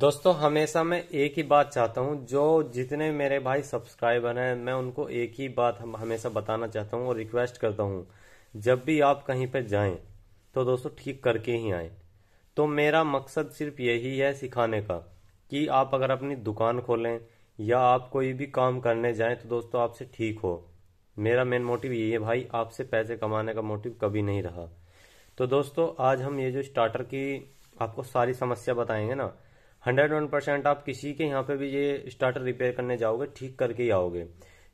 दोस्तों हमेशा मैं एक ही बात चाहता हूँ जो जितने मेरे भाई सब्सक्राइबर हैं मैं उनको एक ही बात हम हमेशा बताना चाहता हूँ और रिक्वेस्ट करता हूँ जब भी आप कहीं पर जाएं तो दोस्तों ठीक करके ही आए तो मेरा मकसद सिर्फ यही है सिखाने का कि आप अगर अपनी दुकान खोलें या आप कोई भी काम करने जाएं तो दोस्तों आपसे ठीक हो मेरा मेन मोटिव यही है भाई आपसे पैसे कमाने का मोटिव कभी नहीं रहा तो दोस्तों आज हम ये जो स्टार्टर की आपको सारी समस्या बताएंगे ना हंड्रेड वन परसेंट आप किसी के यहाँ पे भी ये स्टार्टर रिपेयर करने जाओगे ठीक करके ही आओगे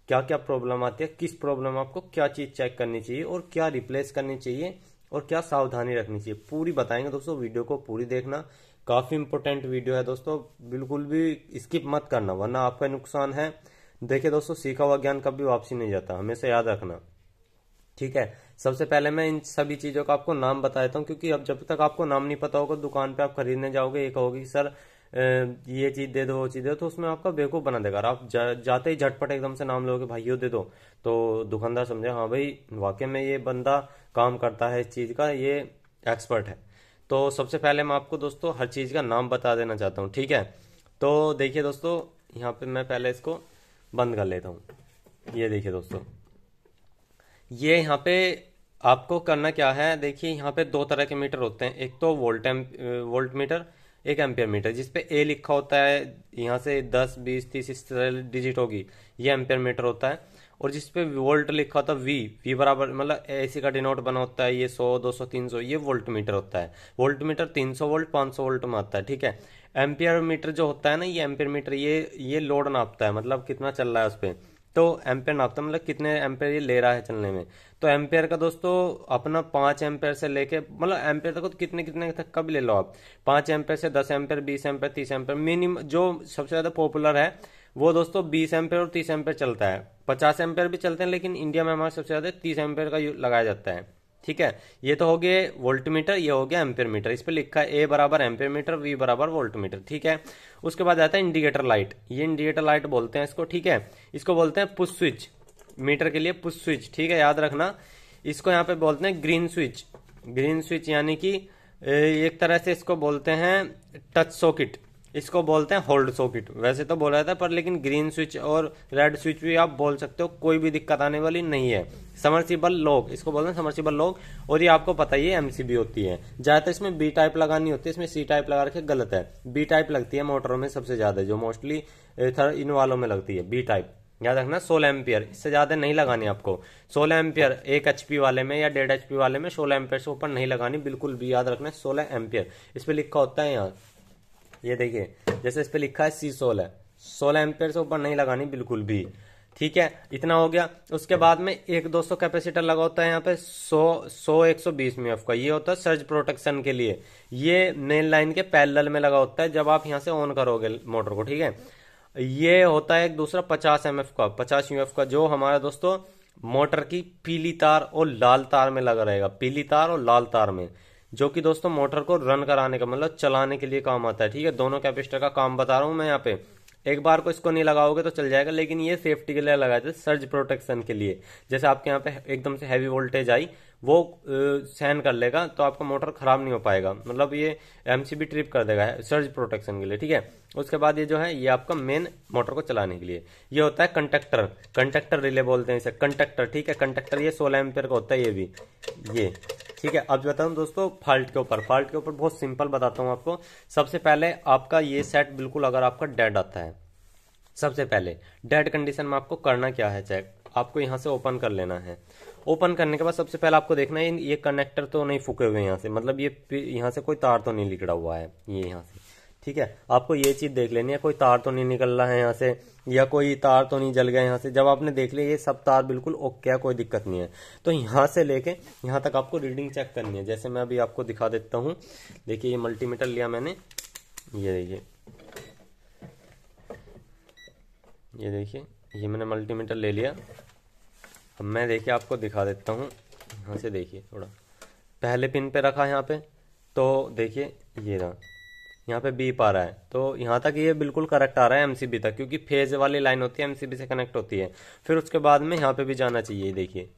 क्या क्या प्रॉब्लम आती है किस प्रॉब्लम आपको क्या चीज़ चेक करनी चाहिए और क्या रिप्लेस करनी चाहिए और क्या सावधानी रखनी चाहिए पूरी बताएंगे दोस्तों वीडियो को पूरी देखना काफ़ी इंपॉर्टेंट वीडियो है दोस्तों बिल्कुल भी स्किप मत करना वरना आपका नुकसान है देखिए दोस्तों सीखा हुआ ज्ञान कभी वापसी नहीं जाता हमेशा याद रखना ठीक है सबसे पहले मैं इन सभी चीज़ों का आपको नाम बता देता हूँ क्योंकि अब जब तक आपको नाम नहीं पता होगा दुकान पे आप खरीदने जाओगे ये कहोगे सर ये चीज़ दे दो वो चीज़ दे दो तो उसमें आपका बेवकूफ़ बना देगा आप जा, जाते ही झटपट एकदम से नाम लोगे भाइयों दे दो तो दुकानदार समझे हाँ भाई वाकई में ये बंदा काम करता है इस चीज़ का ये एक्सपर्ट है तो सबसे पहले मैं आपको दोस्तों हर चीज़ का नाम बता देना चाहता हूँ ठीक है तो देखिए दोस्तों यहाँ पे मैं पहले इसको बंद कर लेता हूँ ये देखिए दोस्तों ये यहाँ पे आपको करना क्या है देखिए यहाँ पे दो तरह के मीटर होते हैं एक तो वोल्ट वोल्ट मीटर एक एम्पियर मीटर जिसपे ए लिखा होता है यहाँ से दस बीस तीस इस तरह डिजिट होगी ये एम्पियर मीटर होता है और जिसपे वोल्ट लिखा होता है वी वी बराबर मतलब एसी का डिनोट बना होता है ये सौ दो सौ तीन सौ ये वोल्ट मीटर होता है वोल्ट मीटर तीन सौ वोल्ट पाँच सौ वोल्ट में आता है ठीक है एम्पियर मीटर जो होता है ना ये एम्पियर मीटर ये ये लोड नापता है मतलब कितना चल रहा है उस पर तो एम्पेयर नापता तो मतलब कितने एम्पेयर ये ले रहा है चलने में तो एम्पेयर का दोस्तों अपना पांच एम्पेयर से लेके मतलब एम्पेयर तक तो कितने कितने तक कब ले लो आप पांच एम्पेयर से दस एम्पेयर बीस एम्पेयर तीस एम्पेयर मिनिमम जो सबसे ज़्यादा पॉपुलर है वो दोस्तों बीस एम्पेयर और तीस एम्पेयर चलता है पचास एम्पेयर भी चलते हैं लेकिन इंडिया में हमारे सबसे ज़्यादा तीस एम्पेयर का लगाया जाता है ठीक है ये तो हो गए वोल्टमीटर ये हो गया एम्पियर मीटर इस पर लिखा है ए बराबर एम्पियर मीटर वी बराबर वोल्टमीटर ठीक है उसके बाद आता है इंडिकेटर लाइट ये इंडिकेटर लाइट बोलते हैं इसको ठीक है इसको बोलते हैं पुश स्विच मीटर के लिए पुश स्विच ठीक है याद रखना इसको यहाँ पे बोलते हैं ग्रीन स्विच ग्रीन स्विच यानी कि एक तरह से इसको बोलते हैं टच सॉकेट इसको बोलते हैं होल्ड सॉकेट वैसे तो बोला था पर लेकिन ग्रीन स्विच और रेड स्विच भी आप बोल सकते हो कोई भी दिक्कत आने वाली नहीं है समरसिबल लॉक इसको बोलते हैं समरसिबल लॉक और ये आपको पता ही है एमसीबी होती है ज़्यादातर इसमें बी टाइप लगानी होती है इसमें सी टाइप लगा रखे गलत है बी टाइप लगती है मोटरों में सबसे ज़्यादा जो मोस्टली इन वालों में लगती है बी टाइप याद रखना सोलह एम्पियर इससे ज़्यादा नहीं लगानी आपको सोलह एम्पियर एक एचपी वाले में या डेढ़ एचपी वाले में सोलह एम्पियर से ऊपर नहीं लगानी बिल्कुल भी याद रखना सोलह एम्पियर इस पर लिखा होता है यहाँ ये देखिए जैसे इस पर लिखा है सी सोलह सोलह एम्पेयर से ऊपर नहीं लगानी बिल्कुल भी ठीक है इतना हो गया उसके बाद में एक दो सौ कैपेसिटर लगा होता है यहाँ पे सौ सौ एक सौ बीस में का ये होता है सर्ज प्रोटेक्शन के लिए ये मेन लाइन के पैरेलल में लगा होता है जब आप यहाँ से ऑन करोगे मोटर को ठीक है ये होता है एक दूसरा पचास एम का पचास यू का जो हमारे दोस्तों मोटर की पीली तार और लाल तार में लगा रहेगा पीली तार और लाल तार में जो कि दोस्तों मोटर को रन कराने का मतलब चलाने के लिए काम आता है ठीक है दोनों कैपेसिटर का काम बता रहा हूँ मैं यहाँ पे एक बार को इसको नहीं लगाओगे तो चल जाएगा लेकिन ये सेफ्टी के लिए लगाया जाए सर्ज प्रोटेक्शन के लिए जैसे आपके यहाँ पे एकदम से हैवी वोल्टेज आई वो सहन कर लेगा तो आपका मोटर खराब नहीं हो पाएगा मतलब ये एमसीबी ट्रिप कर देगा सर्ज प्रोटेक्शन के लिए ठीक है उसके बाद ये जो है ये आपका मेन मोटर को चलाने के लिए ये होता है कंटेक्टर कंटेक्टर रिले बोलते हैं इसे कंटेक्टर ठीक है कंटेक्टर ये सोलह एम्पियर का होता है ये भी ये ठीक है अब बताऊँ दोस्तों फॉल्ट के ऊपर फॉल्ट के ऊपर बहुत सिंपल बताता हूँ आपको सबसे पहले आपका ये सेट बिल्कुल अगर आपका डेड आता है सबसे पहले डेड कंडीशन में आपको करना क्या है चेक आपको यहाँ से ओपन कर लेना है ओपन करने के बाद सबसे पहले आपको देखना है ये कनेक्टर तो नहीं फूके हुए यहाँ से मतलब ये यहाँ से कोई तार तो नहीं निकला हुआ है ये यहाँ से ठीक है आपको ये चीज देख लेनी है कोई तार तो नहीं निकल रहा है यहाँ से या कोई तार तो नहीं जल गया यहाँ से जब आपने देख लिया ये सब तार बिल्कुल ओके है कोई दिक्कत नहीं है तो यहाँ से लेके यहाँ तक आपको रीडिंग चेक करनी है जैसे मैं अभी आपको दिखा देता हूँ देखिए ये मल्टीमीटर लिया मैंने ये देखिए ये देखिए ये मैंने मल्टीमीटर ले लिया अब मैं देखिए आपको दिखा देता हूँ यहाँ से देखिए थोड़ा पहले पिन पे रखा यहाँ पे तो देखिए ये रहा यहाँ पे बी पा रहा है तो यहाँ तक ये बिल्कुल करेक्ट आ रहा है एमसीबी तक क्योंकि फेज वाली लाइन होती है एमसीबी से कनेक्ट होती है फिर उसके बाद में यहाँ पे भी जाना चाहिए देखिए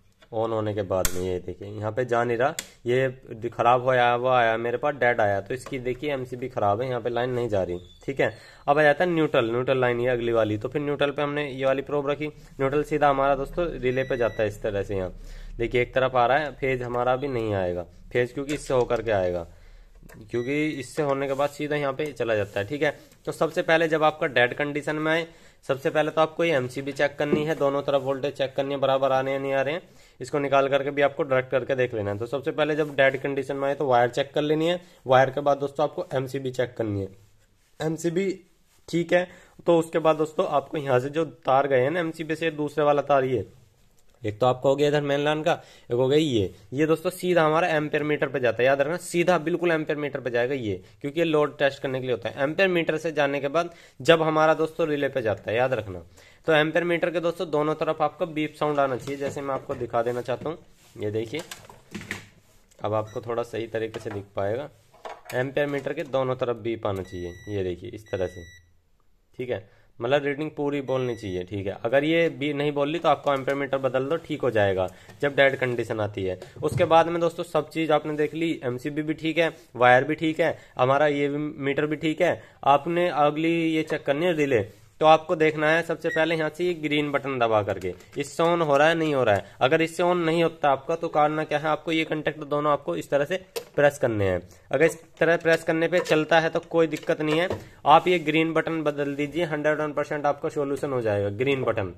ऑन होने के बाद में ये देखिए यहाँ पे जा नहीं रहा ये खराब आया वो आया मेरे पास डेड आया तो इसकी देखिए एमसीबी खराब है यहाँ पे लाइन नहीं जा रही ठीक है अब आ जाता है न्यूट्रल न्यूट्रल लाइन ये अगली वाली तो फिर न्यूट्रल पे हमने ये वाली प्रोब रखी न्यूट्रल सीधा हमारा दोस्तों रिले पे जाता है इस तरह से यहाँ देखिए एक तरफ आ रहा है फेज हमारा भी नहीं आएगा फेज क्योंकि इससे होकर के आएगा क्योंकि इससे होने के बाद सीधा यहाँ पे चला जाता है ठीक है तो सबसे पहले जब आपका डेड कंडीशन में आए सबसे पहले तो आपको ये एमसीबी चेक करनी है दोनों तरफ वोल्टेज चेक करनी है बराबर आने या नहीं आ रहे हैं इसको निकाल करके भी आपको डायरेक्ट करके देख लेना है तो सबसे पहले जब डेड कंडीशन में आए तो वायर चेक कर लेनी है वायर के बाद दोस्तों आपको एमसीबी चेक करनी है एमसीबी ठीक है तो उसके बाद दोस्तों आपको यहाँ से जो तार गए हैं ना एमसीबी से दूसरे वाला तार ये एक तो आपका हो गया इधर मेन लाइन का एक हो गया ये ये दोस्तों सीधा हमारा एम्पेयर मीटर पर जाता है याद रखना सीधा बिल्कुल एम्पेयर मीटर पर जाएगा ये क्योंकि ये लोड टेस्ट करने के लिए होता है एम्पेयर मीटर से जाने के बाद जब हमारा दोस्तों रिले पे जाता है याद रखना तो एम्पेयर मीटर के दोस्तों दोनों तरफ आपका बीप साउंड आना चाहिए जैसे मैं आपको दिखा देना चाहता हूँ ये देखिए अब आपको थोड़ा सही तरीके से दिख पाएगा एम्पेयर मीटर के दोनों तरफ बीप आना चाहिए ये देखिए इस तरह से ठीक है मतलब रीडिंग पूरी बोलनी चाहिए ठीक है अगर ये भी नहीं बोल ली तो आपको एम्पेमीटर मीटर बदल दो ठीक हो जाएगा जब डेड कंडीशन आती है उसके बाद में दोस्तों सब चीज़ आपने देख ली एमसीबी भी ठीक है वायर भी ठीक है हमारा ये मीटर भी ठीक है आपने अगली ये चेक करनी है रिले तो आपको देखना है सबसे पहले यहाँ से ये ग्रीन बटन दबा करके इससे ऑन हो रहा है नहीं हो रहा है अगर इससे ऑन नहीं होता आपका तो कारण क्या है आपको ये कंटेक्ट दोनों आपको इस तरह से प्रेस करने हैं अगर इस तरह प्रेस करने पे चलता है तो कोई दिक्कत नहीं है आप ये ग्रीन बटन बदल दीजिए हंड्रेड वन परसेंट आपका सोल्यूशन हो जाएगा ग्रीन बटन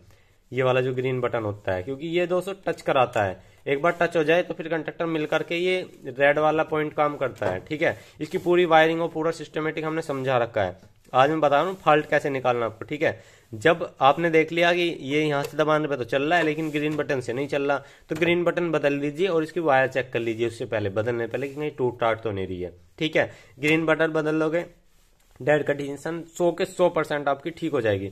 ये वाला जो ग्रीन बटन होता है क्योंकि ये दोस्तों टच कराता है एक बार टच हो जाए तो फिर कंडक्टर मिल करके ये रेड वाला पॉइंट काम करता है ठीक है इसकी पूरी वायरिंग और पूरा सिस्टमेटिक हमने समझा रखा है आज मैं बता रहा हूँ फॉल्ट कैसे निकालना आपको ठीक है जब आपने देख लिया कि ये यहाँ से दबाने पे तो चल रहा है लेकिन ग्रीन बटन से नहीं चल रहा तो ग्रीन बटन बदल दीजिए और इसकी वायर चेक कर लीजिए उससे पहले बदलने पहले कि कहीं टूट टाट तो नहीं रही है ठीक है ग्रीन बटन बदल लोगे डेड कंडीशन सौ के सौ परसेंट आपकी ठीक हो जाएगी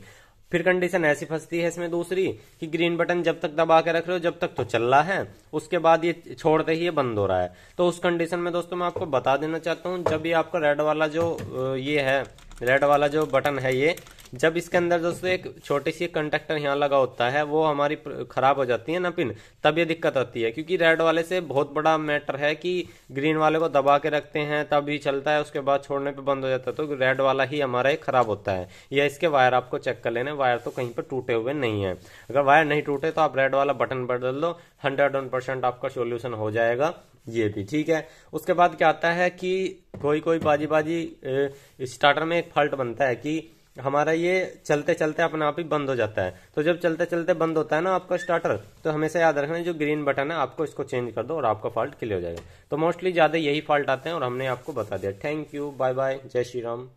फिर कंडीशन ऐसी फंसती है इसमें दूसरी कि ग्रीन बटन जब तक दबा के रख रहे हो जब तक तो चल रहा है उसके बाद ये छोड़ते ही ये बंद हो रहा है तो उस कंडीशन में दोस्तों मैं आपको बता देना चाहता हूँ जब ये आपका रेड वाला जो ये है रेड वाला जो बटन है ये जब इसके अंदर दोस्तों एक छोटी सी कंटेक्टर यहाँ लगा होता है वो हमारी खराब हो जाती है ना पिन तब ये दिक्कत आती है क्योंकि रेड वाले से बहुत बड़ा मैटर है कि ग्रीन वाले को दबा के रखते हैं तब ही चलता है उसके बाद छोड़ने पे बंद हो जाता है तो रेड वाला ही हमारा ये खराब होता है या इसके वायर आपको चेक कर लेने वायर तो कहीं पर टूटे हुए नहीं है अगर वायर नहीं टूटे तो आप रेड वाला बटन बदल दो हंड्रेड आपका सोल्यूशन हो जाएगा ये भी ठीक है उसके बाद क्या आता है कि कोई कोई बाजी बाजी स्टार्टर में एक फॉल्ट बनता है कि हमारा ये चलते चलते अपने आप ही बंद हो जाता है तो जब चलते चलते बंद होता है ना आपका स्टार्टर तो हमेशा याद रखना जो ग्रीन बटन है आपको इसको चेंज कर दो और आपका फॉल्ट क्लियर हो जाएगा तो मोस्टली ज़्यादा यही फॉल्ट आते हैं और हमने आपको बता दिया थैंक यू बाय बाय जय श्री राम